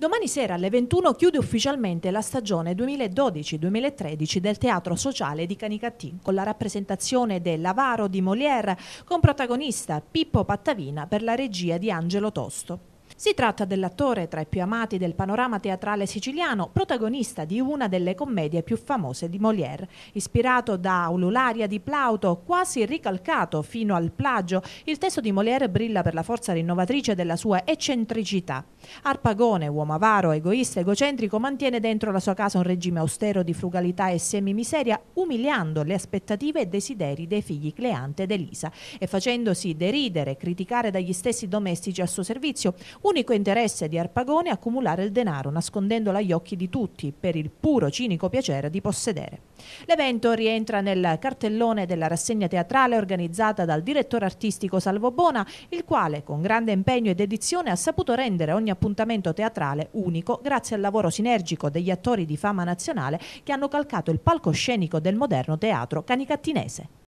Domani sera alle 21 chiude ufficialmente la stagione 2012-2013 del Teatro Sociale di Canicattì con la rappresentazione dell'Avaro di Molière con protagonista Pippo Pattavina per la regia di Angelo Tosto. Si tratta dell'attore tra i più amati del panorama teatrale siciliano, protagonista di una delle commedie più famose di Molière. Ispirato da Ulularia di Plauto, quasi ricalcato fino al plagio, il testo di Molière brilla per la forza rinnovatrice della sua eccentricità. Arpagone, uomo avaro, egoista, egocentrico, mantiene dentro la sua casa un regime austero di frugalità e semimiseria, umiliando le aspettative e desideri dei figli Cleante ed Elisa e facendosi deridere e criticare dagli stessi domestici a suo servizio. Unico interesse di Arpagone è accumulare il denaro, nascondendolo agli occhi di tutti, per il puro cinico piacere di possedere. L'evento rientra nel cartellone della rassegna teatrale organizzata dal direttore artistico Salvo Bona, il quale con grande impegno e dedizione ha saputo rendere ogni appuntamento teatrale unico grazie al lavoro sinergico degli attori di fama nazionale che hanno calcato il palcoscenico del moderno teatro canicattinese.